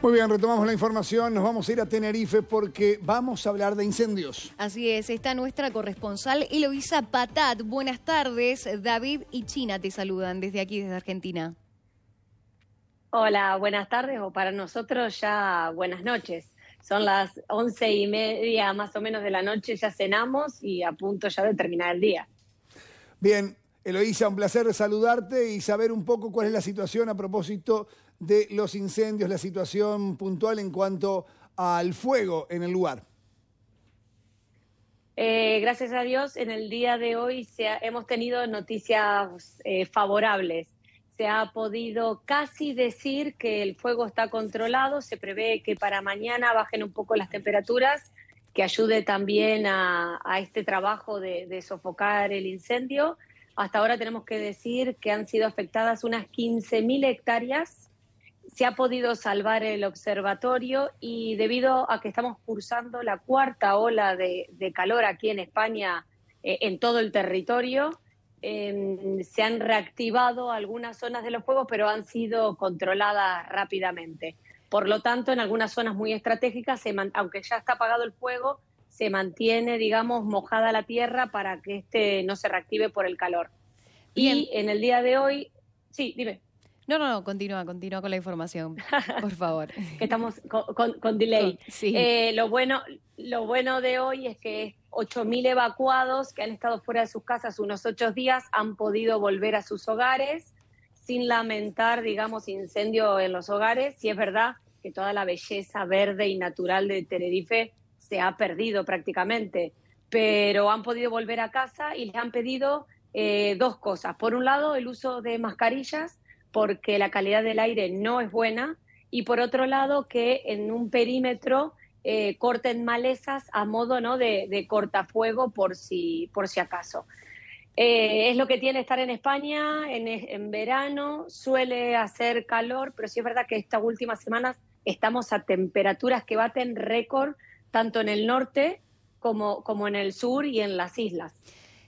Muy bien, retomamos la información, nos vamos a ir a Tenerife porque vamos a hablar de incendios. Así es, está nuestra corresponsal Eloisa Patat. Buenas tardes, David y China te saludan desde aquí, desde Argentina. Hola, buenas tardes, o para nosotros ya buenas noches. Son las once y media más o menos de la noche, ya cenamos y a punto ya de terminar el día. Bien, Eloísa, un placer saludarte y saber un poco cuál es la situación a propósito de los incendios, la situación puntual en cuanto al fuego en el lugar. Eh, gracias a Dios, en el día de hoy hemos tenido noticias eh, favorables. Se ha podido casi decir que el fuego está controlado. Se prevé que para mañana bajen un poco las temperaturas, que ayude también a, este trabajo de, sofocar el incendio. Hasta ahora tenemos que decir que han sido afectadas unas 15.000 hectáreas. Se ha podido salvar el observatorio y debido a que estamos cursando la cuarta ola de, calor aquí en España, eh, en todo el territorio, em, se han reactivado algunas zonas de los fuegos, pero han sido controladas rápidamente. Por lo tanto, en algunas zonas muy estratégicas, aunque ya está apagado el fuego, se mantiene, digamos, mojada la tierra para que este no se reactive por el calor. Y en el día de hoy, sí, dime. No, no, no, continúa, continúa con la información, por favor. que estamos con, delay. Sí. Eh, lo, bueno, lo bueno de hoy es que 8.000 evacuados que han estado fuera de sus casas unos ocho días han podido volver a sus hogares sin lamentar, digamos, incendio en los hogares. Y es verdad que toda la belleza verde y natural de Tenerife se ha perdido prácticamente, pero han podido volver a casa y les han pedido eh, dos cosas. Por un lado, el uso de mascarillas, porque la calidad del aire no es buena, y por otro lado, que en un perímetro eh, corten malezas a modo ¿no? de, cortafuego por si, por si acaso. Eh, es lo que tiene estar en España, en, en, verano suele hacer calor, pero sí es verdad que estas últimas semanas estamos a temperaturas que baten récord tanto en el norte como, como en el sur y en las islas.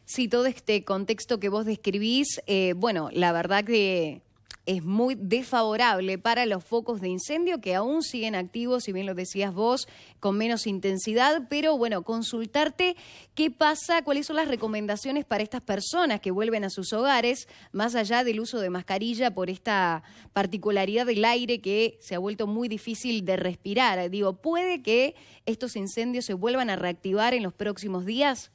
Sí, todo este contexto que vos describís, eh, bueno, la verdad que es muy desfavorable para los focos de incendio que aún siguen activos, si bien lo decías vos, con menos intensidad, pero bueno, consultarte qué pasa, cuáles son las recomendaciones para estas personas que vuelven a sus hogares, más allá del uso de mascarilla por esta particularidad del aire que se ha vuelto muy difícil de respirar. Digo, ¿puede que estos incendios se vuelvan a reactivar en los próximos días?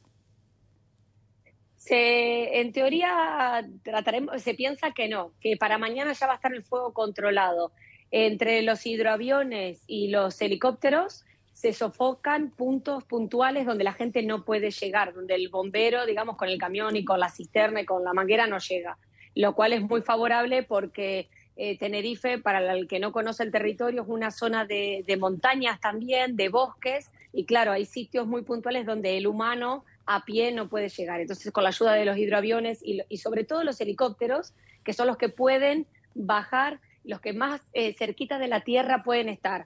Se, en teoría trataremos, se piensa que no, que para mañana ya va a estar el fuego controlado. Entre los hidroaviones y los helicópteros se sofocan puntos puntuales donde la gente no puede llegar, donde el bombero, digamos, con el camión y con la cisterna y con la manguera no llega, lo cual es muy favorable porque eh, Tenerife, para el que no conoce el territorio, es una zona de montañas también, de bosques, y claro, hay sitios muy puntuales donde el humano a pie no puede llegar. Entonces, con la ayuda de los hidroaviones y, sobre todo los helicópteros, que son los que pueden bajar, los que más eh, cerquita de la Tierra pueden estar,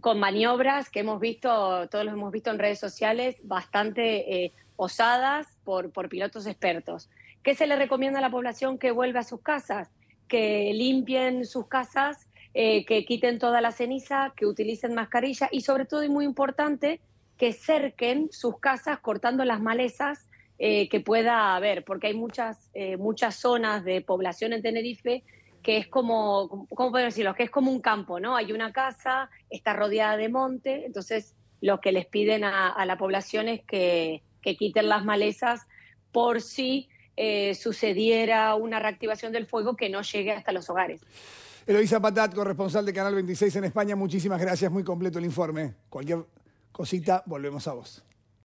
con maniobras que hemos visto, todos los hemos visto en redes sociales, bastante eh, osadas por, por pilotos expertos. ¿Qué se le recomienda a la población que vuelva a sus casas? Que limpien sus casas, eh, que quiten toda la ceniza, que utilicen mascarilla y sobre todo, y muy importante, que cerquen sus casas cortando las malezas eh, que pueda haber, porque hay muchas, eh, muchas zonas de población en Tenerife que es como, ¿cómo puedo decirlo? Que es como un campo, ¿no? Hay una casa, está rodeada de monte, entonces lo que les piden a, la población es que, quiten las malezas por si eh, sucediera una reactivación del fuego que no llegue hasta los hogares. Eloisa Patat, corresponsal de Canal 26 en España, muchísimas gracias, muy completo el informe. Cualquier Cosita, volvemos a vos.